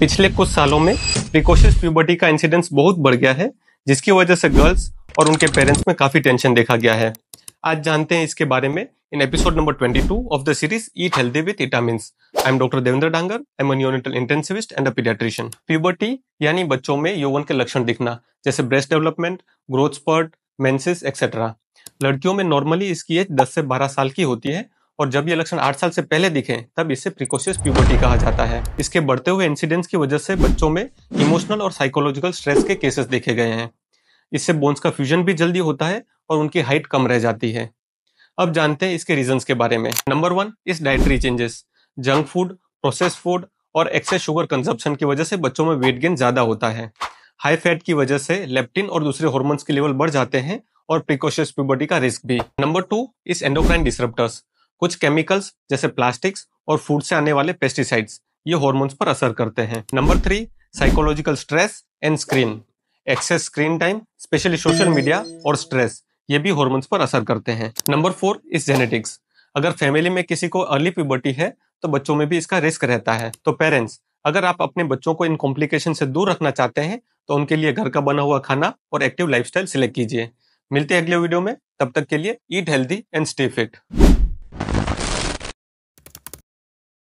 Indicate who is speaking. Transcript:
Speaker 1: पिछले कुछ सालों में प्रिकॉशियस प्यूबर्टी का इंसिडेंस बहुत बढ़ गया है जिसकी वजह से गर्ल्स और उनके पेरेंट्स में काफ़ी टेंशन देखा गया है आज जानते हैं इसके बारे में in episode number 22 of the series Eat Healthy with Vitamins. I'm Dr. Devendra Dangar. I'm a neonatal intensivist and a pediatrician. Puberty यानी बच्चों में यौवन के लक्षण दिखना जैसे breast development growth spurt menses etcetera लड़कियों में नॉर्मली इसकी एज 10 से 12 साल की होती है और जब ये लक्षण आठ साल से पहले दिखे तब इसे प्रिकोशियस प्यूबर्टी कहा जाता है इसके बढ़ते हुए इंसिडेंस की वजह से बच्चों में इमोशनल और साइकोलॉजिकल स्ट्रेस के केसेस देखे गए हैं इससे बोन्स का फ्यूजन भी जल्दी होता है और उनकी हाइट कम रह जाती है अब जानते हैं इसके रीजंस के बारे में number one is dietary changes junk food process food और एक्सेस शुगर कंजप्शन की वजह से बच्चों में वेट गेन ज़्यादा होता है हाई फैट की वजह से लेप्टिन और दूसरे हॉर्मोन्स के लेवल बढ़ जाते हैं और प्रिकॉशियस प्यूबर्टी का रिस्क भी number two is endocrine disruptors कुछ केमिकल्स जैसे प्लास्टिक्स और फूड से आने वाले पेस्टिसाइड्स ये हॉर्मोन्स पर असर करते हैं number three psychological stress and screen access screen time specially social media और स्ट्रेस ये भी हॉर्मोन्स पर असर करते हैं नंबर फोर इज जेनेटिक्स अगर फैमिली में किसी को अर्ली प्यूबर्टी है तो बच्चों में भी इसका रिस्क रहता है तो पेरेंट्स अगर आप अपने बच्चों को इन कॉम्प्लिकेशन से दूर रखना चाहते हैं तो उनके लिए घर का बना हुआ खाना और एक्टिव लाइफस्टाइल सिलेक्ट कीजिए मिलते हैं अगले वीडियो में तब तक के लिए eat healthy and stay fit